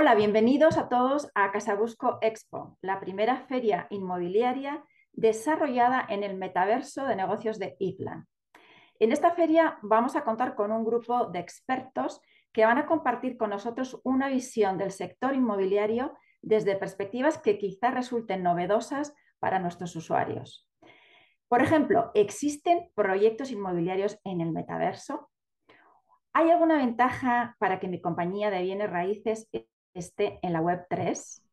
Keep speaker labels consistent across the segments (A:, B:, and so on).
A: Hola, bienvenidos a todos a Casabusco Expo, la primera feria inmobiliaria desarrollada en el metaverso de negocios de Iplan. En esta feria vamos a contar con un grupo de expertos que van a compartir con nosotros una visión del sector inmobiliario desde perspectivas que quizá resulten novedosas para nuestros usuarios. Por ejemplo, ¿existen proyectos inmobiliarios en el metaverso? ¿Hay alguna ventaja para que mi compañía de bienes raíces esté en la web 3?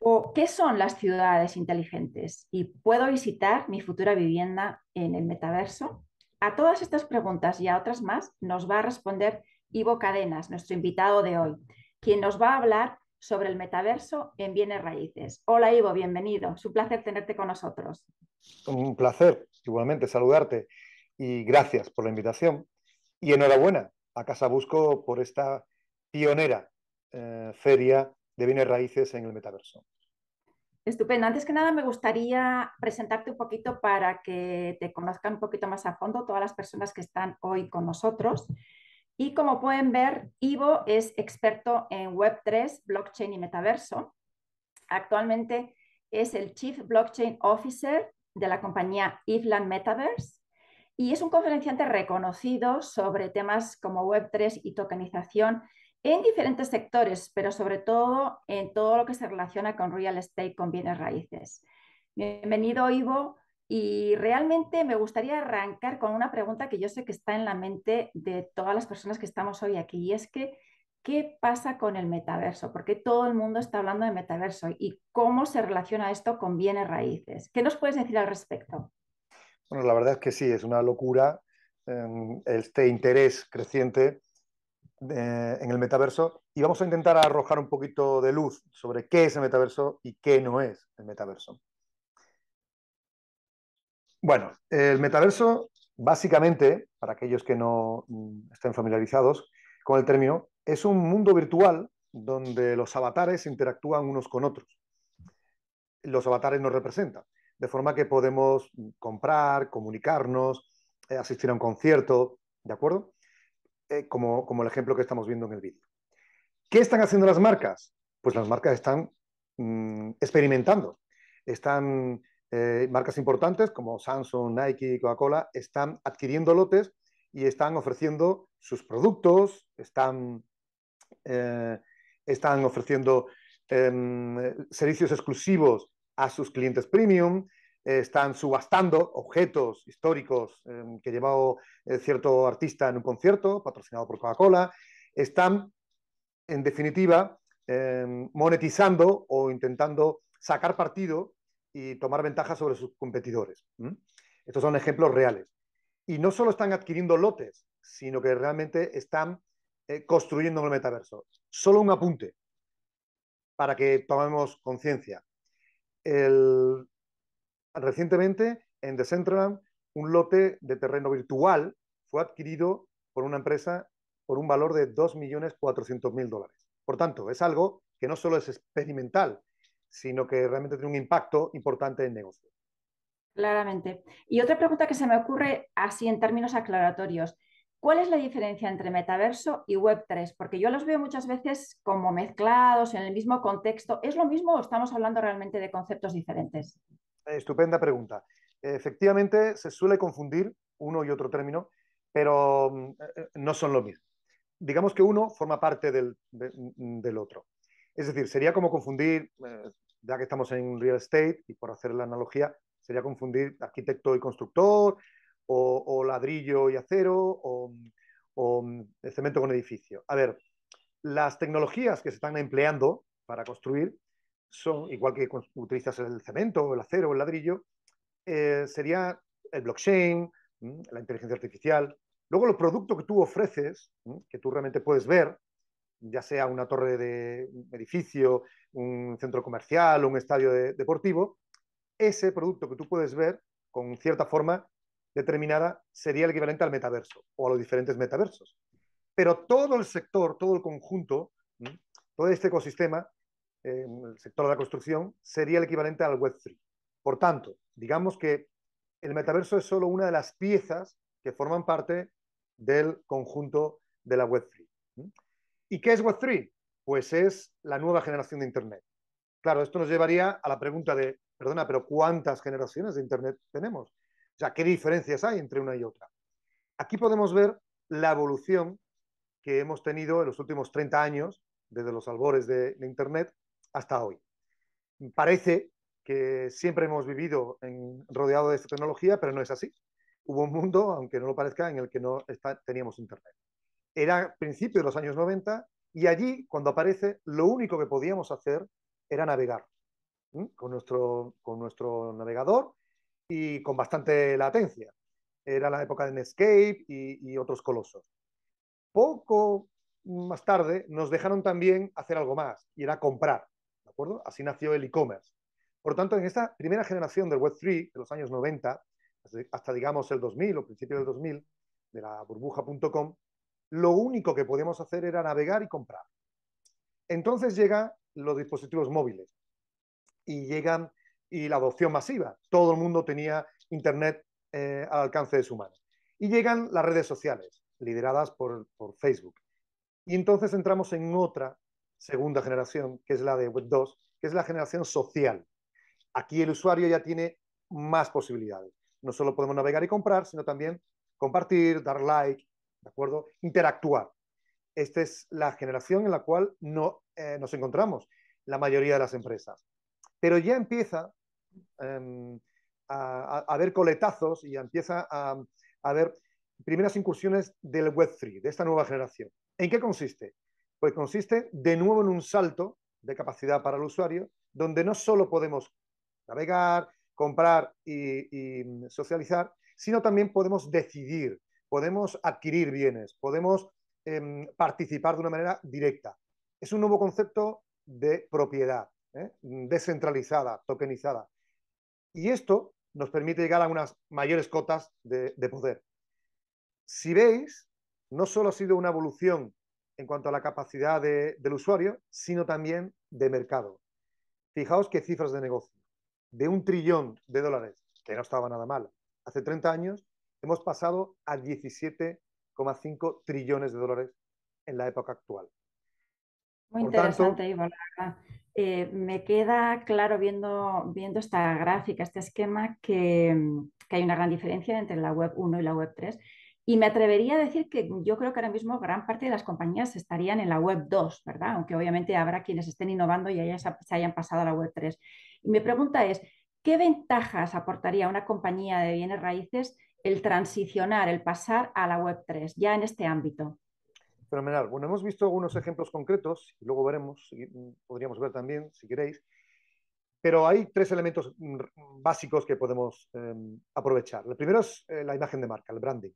A: ¿O qué son las ciudades inteligentes? ¿Y puedo visitar mi futura vivienda en el metaverso? A todas estas preguntas y a otras más nos va a responder Ivo Cadenas, nuestro invitado de hoy, quien nos va a hablar sobre el metaverso en bienes raíces. Hola Ivo, bienvenido. Es un placer tenerte con nosotros.
B: Un placer, igualmente, saludarte y gracias por la invitación. Y enhorabuena a Casa Busco por esta pionera eh, feria de bienes raíces en el metaverso.
A: Estupendo. Antes que nada, me gustaría presentarte un poquito para que te conozcan un poquito más a fondo todas las personas que están hoy con nosotros. Y como pueden ver, Ivo es experto en Web3, blockchain y metaverso. Actualmente es el Chief Blockchain Officer de la compañía Ifland Metaverse y es un conferenciante reconocido sobre temas como Web3 y tokenización en diferentes sectores, pero sobre todo en todo lo que se relaciona con real estate, con bienes raíces. Bienvenido, Ivo. Y realmente me gustaría arrancar con una pregunta que yo sé que está en la mente de todas las personas que estamos hoy aquí, y es que, ¿qué pasa con el metaverso? Porque todo el mundo está hablando de metaverso y cómo se relaciona esto con bienes raíces. ¿Qué nos puedes decir al respecto?
B: Bueno, la verdad es que sí, es una locura em, este interés creciente en el metaverso y vamos a intentar arrojar un poquito de luz sobre qué es el metaverso y qué no es el metaverso. Bueno, el metaverso, básicamente, para aquellos que no mm, estén familiarizados con el término, es un mundo virtual donde los avatares interactúan unos con otros. Los avatares nos representan, de forma que podemos mm, comprar, comunicarnos, eh, asistir a un concierto, ¿de acuerdo? Eh, como, el ejemplo que estamos viendo en el vídeo. ¿Qué están haciendo las marcas? Pues las marcas están mm, experimentando. Están eh, marcas importantes como Samsung, Nike, Coca-Cola, están adquiriendo lotes y están ofreciendo sus productos, están, eh, están ofreciendo em, servicios exclusivos a sus clientes premium, eh, están subastando objetos históricos em, que llevó eh, cierto artista en un concierto, patrocinado por Coca-Cola, están, en definitiva, em, monetizando o intentando sacar partido y tomar ventaja sobre sus competidores. Estos son ejemplos reales. Y no solo están adquiriendo lotes, sino que realmente están eh, construyendo el metaverso. Solo un apunte para que tomemos conciencia. El Recientemente, en Decentraland, un lote de terreno virtual fue adquirido por una empresa por un valor de 2.400.000 dólares. Por tanto, es algo que no solo es experimental, sino que realmente tiene un impacto importante en el negocio.
A: Claramente. Y otra pregunta que se me ocurre así en términos aclaratorios. ¿Cuál es la diferencia entre metaverso y Web3? Porque yo los veo muchas veces como mezclados en el mismo contexto. ¿Es lo mismo o estamos hablando realmente de conceptos diferentes?
B: Estupenda pregunta. Efectivamente, se suele confundir uno y otro término, pero mm, eh, eh, no son lo mismo. Digamos que uno forma parte del, mm, otro. Es decir, sería como confundir, eh, ya que estamos en real estate, y por hacer la analogía, sería confundir arquitecto y constructor, o, ladrillo y acero, o mm, cemento con edificio. A ver, las tecnologías que se están empleando para construir son, igual que utilizas el cemento, el acero, el ladrillo, eh, sería el blockchain, mm, la inteligencia artificial. Luego los productos que tú ofreces, mm, que tú realmente puedes ver, ya sea una torre de edificio, un centro comercial, un estadio deportivo, ese producto que tú puedes ver con cierta forma determinada sería el equivalente al metaverso o a los diferentes metaversos. Pero todo el sector, todo el conjunto, mm, todo este ecosistema en el sector de la construcción, sería el equivalente al Web3. Por tanto, digamos que el metaverso es solo una de las piezas que forman parte del conjunto de la Web3. ¿Y qué es Web3? Pues es la nueva generación de Internet. Claro, esto nos llevaría a la pregunta de, perdona, pero ¿cuántas generaciones de Internet tenemos? O sea, ¿qué diferencias hay entre una y otra? Aquí podemos ver la evolución que hemos tenido en los últimos 30 años, desde los albores de, de Internet, hasta hoy. Parece que siempre hemos vivido en, rodeado de esta tecnología, pero no es así. Hubo un mundo, aunque no lo parezca, en el que no teníamos Internet. Era principio de los años 90 y allí, cuando aparece, lo único que podíamos hacer era navegar con, nuestro, con nuestro navegador y con bastante latencia. Era la época de Netscape y otros colosos. Poco más tarde nos dejaron también hacer algo más y era comprar acuerdo? Así nació el e-commerce. Por tanto, en esta primera generación del Web3, de los años 90, hasta digamos el 2000 o principios del 2000, de la burbuja.com, lo único que podíamos hacer era navegar y comprar. Entonces llegan los dispositivos móviles y llegan y la adopción masiva. Todo el mundo tenía Internet eh, al alcance de su mano. Y llegan las redes sociales, lideradas por, por Facebook. Y entonces entramos en otra segunda generación, que es la de Web 2, que es la generación social. Aquí el usuario ya tiene más posibilidades. No solo podemos navegar y comprar, sino también compartir, dar like, ¿de acuerdo? Interactuar. Esta es la generación en la cual no, eh, nos encontramos la mayoría de las empresas. Pero ya empieza em, a, haber coletazos y empieza a, haber ver primeras incursiones del Web3, de esta nueva generación. ¿En qué consiste? Pues consiste de nuevo en un salto de capacidad para el usuario, donde no solo podemos navegar, comprar y, socializar, sino también podemos decidir, podemos adquirir bienes, podemos em, participar de una manera directa. Es un nuevo concepto de propiedad, ¿eh? descentralizada, tokenizada. Y esto nos permite llegar a unas mayores cotas de, de poder. Si veis, no solo ha sido una evolución en cuanto a la capacidad del usuario, sino también de mercado. Fijaos qué cifras de negocio. De un trillón de dólares, que no estaba nada mal, hace 30 años, hemos pasado a 17,5 trillones de dólares en la época actual.
A: Muy interesante, eh, me queda claro viendo, esta gráfica, este esquema, que, que hay una gran diferencia entre la web 1 y la web 3 y me atrevería a decir que yo creo que ahora mismo gran parte de las compañías estarían en la web 2, ¿verdad? Aunque obviamente habrá quienes estén innovando y ya se hayan pasado a la web 3. Y mi pregunta es, ¿qué ventajas aportaría a una compañía de bienes raíces el transicionar, el pasar a la web 3, ya en este ámbito?
B: Fenomenal. Bueno, hemos visto algunos ejemplos concretos, y luego veremos, podríamos ver también, si queréis, pero hay tres elementos mm, básicos que podemos em, aprovechar. El primero es eh, la imagen de marca, el branding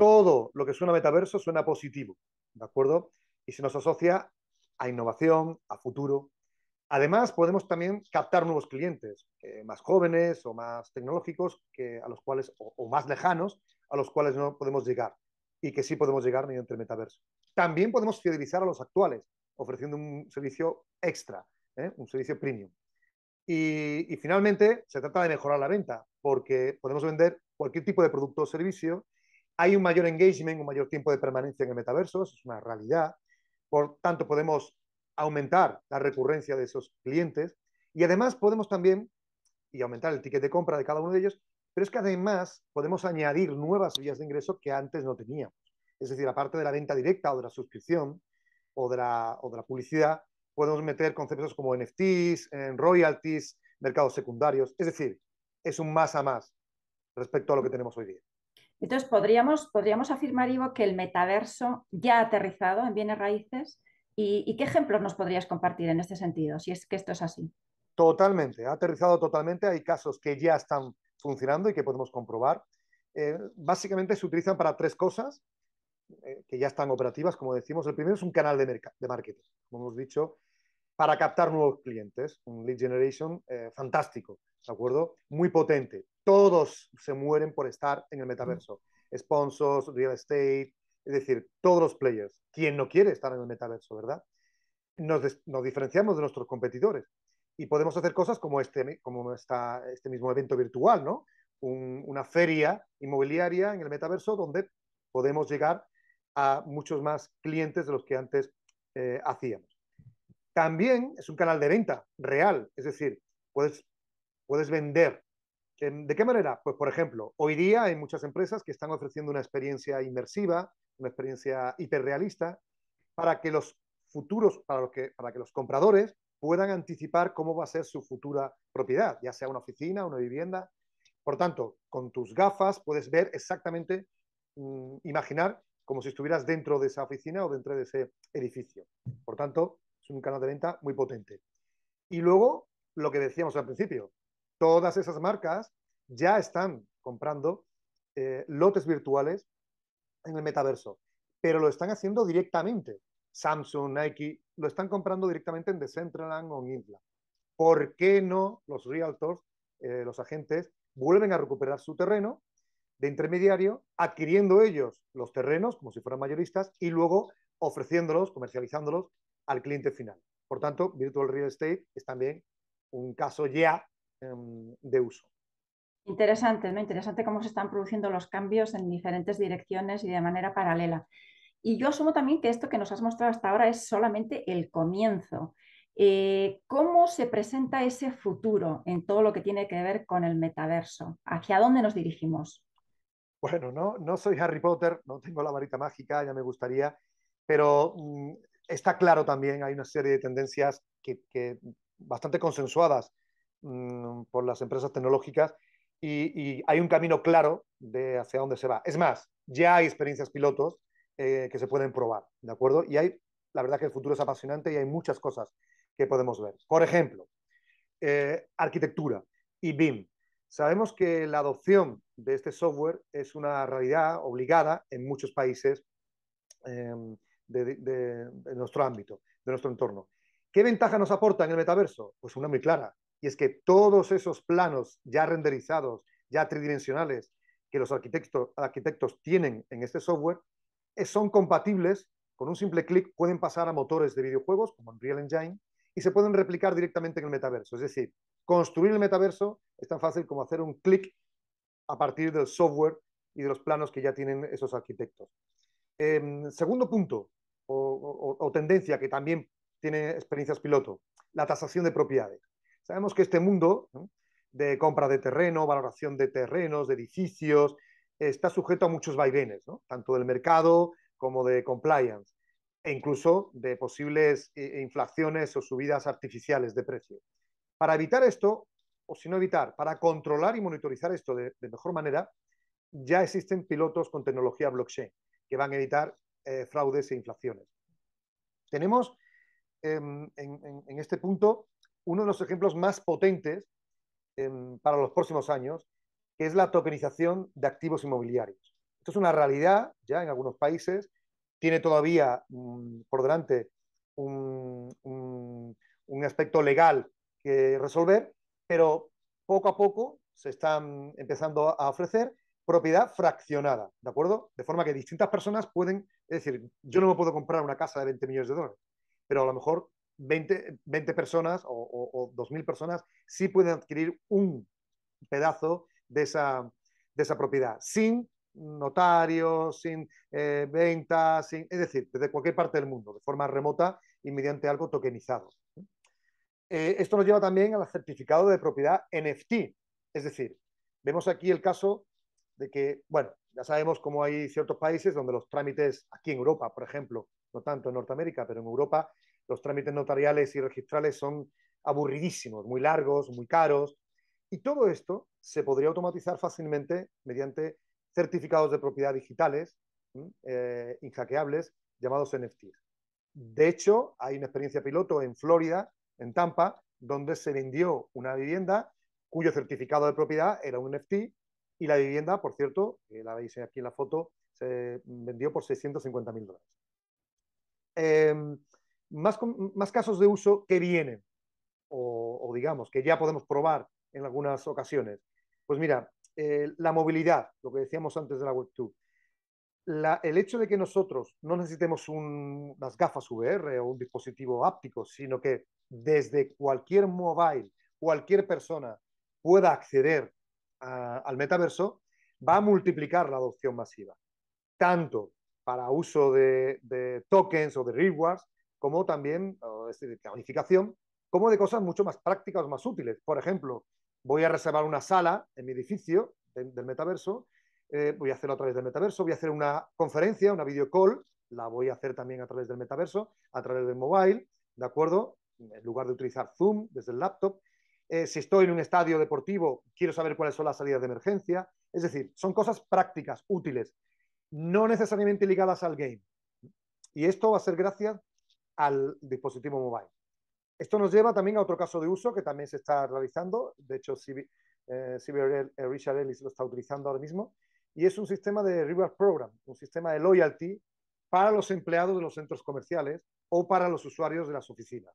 B: todo lo que suena metaverso suena positivo, ¿de acuerdo? Y se nos asocia a innovación, a futuro. Además, podemos también captar nuevos clientes, eh, más jóvenes o más tecnológicos, que, a los cuales, o, más lejanos, a los cuales no podemos llegar y que sí podemos llegar mediante el metaverso. También podemos fidelizar a los actuales, ofreciendo un servicio extra, ¿eh? un servicio premium. y finalmente, se trata de mejorar la venta, porque podemos vender cualquier tipo de producto o servicio hay un mayor engagement, un mayor tiempo de permanencia en el metaverso, eso es una realidad. Por tanto, podemos aumentar la recurrencia de esos clientes y además podemos también, y aumentar el ticket de compra de cada uno de ellos, pero es que además podemos añadir nuevas vías de ingreso que antes no teníamos. Es decir, aparte de la venta directa o de la suscripción o de la, o de la publicidad, podemos meter conceptos como NFTs, eh, royalties, mercados secundarios. Es decir, es un más a más respecto a lo que tenemos hoy día.
A: Entonces, podríamos, podríamos afirmar, Ivo, que el metaverso ya ha aterrizado en bienes raíces. ¿Y, qué ejemplos nos podrías compartir en este sentido, si es que esto es así?
B: Totalmente, ha aterrizado totalmente. Hay casos que ya están funcionando y que podemos comprobar. Eh, básicamente se utilizan para tres cosas eh, que ya están operativas, como decimos. El primero es un canal de, de marketing, como hemos dicho, para captar nuevos clientes, un lead generation eh, fantástico, ¿de acuerdo? Muy potente todos se mueren por estar en el metaverso. Sponsors, real estate, es decir, todos los players. ¿Quién no quiere estar en el metaverso, verdad? Nos, diferenciamos de nuestros competidores y podemos hacer cosas como este, como este mismo evento virtual, ¿no? una feria inmobiliaria en el metaverso donde podemos llegar a muchos más clientes de los que antes eh, hacíamos. También es un canal de venta real, es decir, puedes, puedes vender ¿De qué manera? Pues, por ejemplo, hoy día hay muchas empresas que están ofreciendo una experiencia inmersiva, una experiencia hiperrealista, para que los futuros, para, que, los compradores puedan anticipar cómo va a ser su futura propiedad, ya sea una oficina, una vivienda. Por tanto, con tus gafas puedes ver exactamente, mm, imaginar como si estuvieras dentro de esa oficina o dentro de ese edificio. Por tanto, es un canal de venta muy potente. Y luego, lo que decíamos al principio, todas esas marcas ya están comprando eh, lotes virtuales en el metaverso, pero lo están haciendo directamente. Samsung, Nike, lo están comprando directamente en Decentraland o en Infla. ¿Por qué no los realtors, eh, los agentes, vuelven a recuperar su terreno de intermediario, adquiriendo ellos los terrenos como si fueran mayoristas y luego ofreciéndolos, comercializándolos al cliente final? Por tanto, Virtual Real Estate es también un caso ya Em, de uso.
A: Interesante, ¿no? Interesante cómo se están produciendo los cambios en diferentes direcciones y de manera paralela. Y yo asumo también que esto que nos has mostrado hasta ahora es solamente el comienzo. Eh, ¿Cómo se presenta ese futuro en todo lo que tiene que ver con el metaverso? ¿Hacia dónde nos dirigimos?
B: Bueno, no, soy Harry Potter, no tengo la varita mágica, ya me gustaría, pero mm, está claro también, hay una serie de tendencias que bastante consensuadas Mm, por las empresas tecnológicas y, hay un camino claro de hacia dónde se va. Es más, ya hay experiencias pilotos eh, que se pueden probar, ¿de acuerdo? Y la verdad que el futuro es apasionante y hay muchas cosas que podemos ver. Por ejemplo, eh, arquitectura y BIM. Sabemos que la adopción de este software es una realidad obligada en muchos países em, de, nuestro ámbito, de nuestro entorno. ¿Qué ventaja nos aporta en el metaverso? Pues una muy clara, y es que todos esos planos ya renderizados, ya tridimensionales, que los arquitectos, tienen en este software, eh, son compatibles, con un simple clic pueden pasar a motores de videojuegos como Unreal Engine y se pueden replicar directamente en el metaverso. Es decir, construir el metaverso es tan fácil como hacer un clic a partir del software y de los planos que ya tienen esos arquitectos. Em, segundo punto o tendencia que también tiene experiencias piloto, la tasación de propiedades. Sabemos que este mundo de compra de terreno, valoración de terrenos, de edificios, está sujeto a muchos vaivenes, tanto del mercado como de compliance, e incluso de posibles eh, e inflaciones o subidas artificiales de precio. Para evitar esto, o si no evitar, para controlar y monitorizar esto de, mejor manera, ya existen pilotos con tecnología blockchain que van a evitar eh, fraudes e inflaciones. Tenemos em, en, este punto uno de los ejemplos más potentes em, para los próximos años, que es la tokenización de activos inmobiliarios. Esto es una realidad ya en algunos países, tiene todavía mm, por delante un, un aspecto legal que resolver, pero poco a poco se están empezando a ofrecer propiedad fraccionada, ¿de acuerdo? De forma que distintas personas pueden, es decir, yo no me puedo comprar una casa de 20 millones de dólares, pero a lo mejor 20, personas o, 2.000 personas sí pueden adquirir un pedazo de esa, propiedad, sin notarios, sin eh, ventas, es decir, desde cualquier parte del mundo, de forma remota y mediante algo tokenizado. Eh, esto nos lleva también al certificado de propiedad NFT, es decir, vemos aquí el caso de que, bueno, ya sabemos cómo hay ciertos países donde los trámites, aquí en Europa, por ejemplo, no tanto en Norteamérica, pero en Europa, los trámites notariales y registrales son aburridísimos, muy largos, muy caros. Y todo esto se podría automatizar fácilmente mediante certificados de propiedad digitales, eh, injaqueables, llamados NFTs. De hecho, hay una experiencia piloto en Florida, en Tampa, donde se vendió una vivienda cuyo certificado de propiedad era un NFT y la vivienda, por cierto, la veis aquí en la foto, se vendió por 650 mil dólares. Em, más, más casos de uso que vienen o, digamos que ya podemos probar en algunas ocasiones. Pues mira, eh, la movilidad, lo que decíamos antes de la Web 2. La, el hecho de que nosotros no necesitemos unas gafas VR o un dispositivo áptico, sino que desde cualquier mobile, cualquier persona pueda acceder al metaverso, va a multiplicar la adopción masiva, tanto para uso de, de tokens o de rewards, como también, es decir, unificación, como de cosas mucho más prácticas, más útiles. Por ejemplo, voy a reservar una sala en mi edificio del, metaverso, eh, voy a hacerlo a través del metaverso, voy a hacer una conferencia, una video call, la voy a hacer también a través del metaverso, a través del mobile, ¿de acuerdo? En lugar de utilizar Zoom desde el laptop. Eh, si estoy en un estadio deportivo, quiero saber cuáles son las salidas de emergencia. Es decir, son cosas prácticas, útiles, no necesariamente ligadas al game. Y esto va a ser gracias al dispositivo mobile. Esto nos lleva también a otro caso de uso que también se está realizando, de hecho si eh, eh, Richard Ellis lo está utilizando ahora mismo, y es un sistema de Reward Program, un sistema de loyalty para los empleados de los centros comerciales o para los usuarios de las oficinas.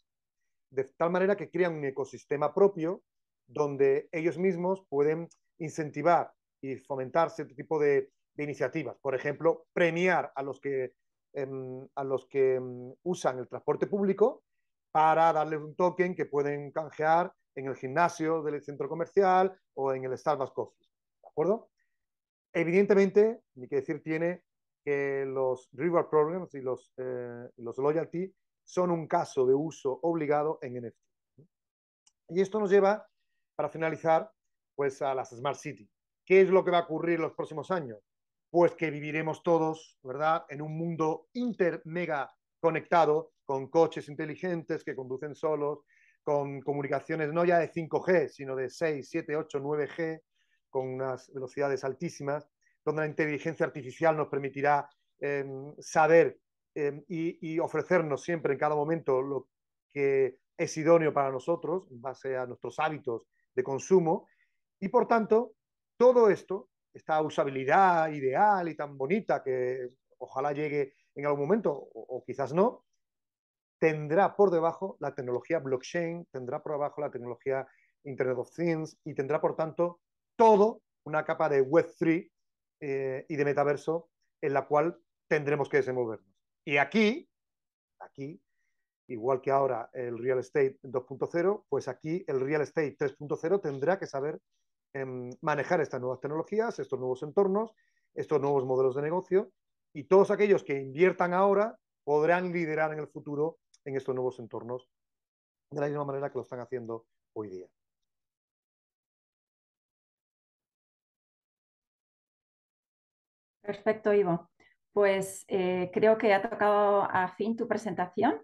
B: De tal manera que crean un ecosistema propio donde ellos mismos pueden incentivar y fomentar cierto tipo de, de iniciativas. Por ejemplo, premiar a los que Em, a los que em, usan el transporte público para darles un token que pueden canjear en el gimnasio del centro comercial o en el Starbucks Coffee. ¿De acuerdo? Evidentemente, ni que decir tiene que los reward programs y los, eh, los loyalty son un caso de uso obligado en NFT. Y esto nos lleva, para finalizar, pues a las Smart City. ¿Qué es lo que va a ocurrir en los próximos años? pues que viviremos todos, ¿verdad?, en un mundo intermega conectado, con coches inteligentes que conducen solos, con comunicaciones no ya de 5G, sino de 6, 7, 8, 9G, con unas velocidades altísimas, donde la inteligencia artificial nos permitirá em, saber em, y, y, ofrecernos siempre en cada momento lo que es idóneo para nosotros, en base a nuestros hábitos de consumo. Y por tanto, todo esto esta usabilidad ideal y tan bonita que ojalá llegue en algún momento o, quizás no, tendrá por debajo la tecnología blockchain, tendrá por debajo la tecnología Internet of Things y tendrá por tanto todo una capa de Web3 eh, y de metaverso en la cual tendremos que desenvolvernos. Y aquí, aquí, igual que ahora el Real Estate 2.0, pues aquí el Real Estate 3.0 tendrá que saber Em, manejar estas nuevas tecnologías, estos nuevos entornos, estos nuevos modelos de negocio y todos aquellos que inviertan ahora podrán liderar en el futuro en estos nuevos entornos de la misma manera que lo están haciendo hoy día.
A: Perfecto, Ivo. Pues eh, creo que ha tocado a fin tu presentación.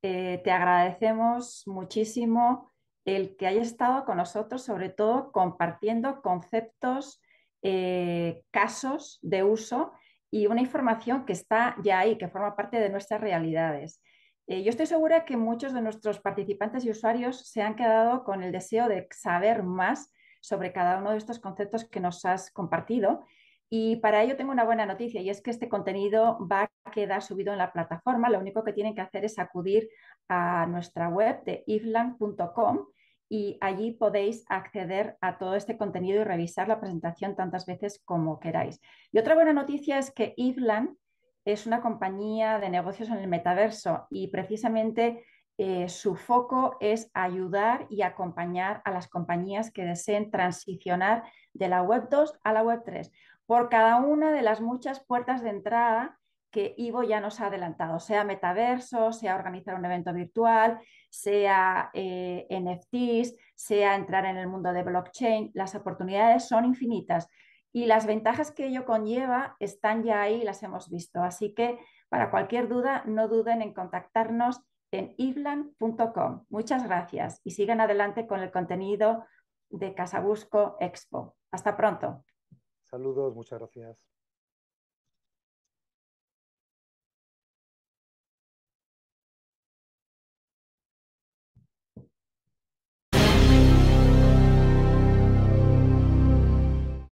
A: Eh, te agradecemos muchísimo el que haya estado con nosotros, sobre todo compartiendo conceptos, eh, casos de uso y una información que está ya ahí, que forma parte de nuestras realidades. Eh, yo estoy segura que muchos de nuestros participantes y usuarios se han quedado con el deseo de saber más sobre cada uno de estos conceptos que nos has compartido. Y para ello tengo una buena noticia y es que este contenido va a quedar subido en la plataforma. Lo único que tienen que hacer es acudir a nuestra web de ifland.com y allí podéis acceder a todo este contenido y revisar la presentación tantas veces como queráis. Y otra buena noticia es que Ivlan es una compañía de negocios en el metaverso y precisamente eh, su foco es ayudar y acompañar a las compañías que deseen transicionar de la Web 2 a la Web 3 por cada una de las muchas puertas de entrada que Ivo ya nos ha adelantado, sea metaverso, sea organizar un evento virtual, sea eh, NFTs, sea entrar en el mundo de blockchain, las oportunidades son infinitas y las ventajas que ello conlleva están ya ahí, las hemos visto. Así que para cualquier duda, no duden en contactarnos en iblan.com. Muchas gracias y sigan adelante con el contenido de Casabusco Expo. Hasta pronto.
B: Saludos, muchas gracias.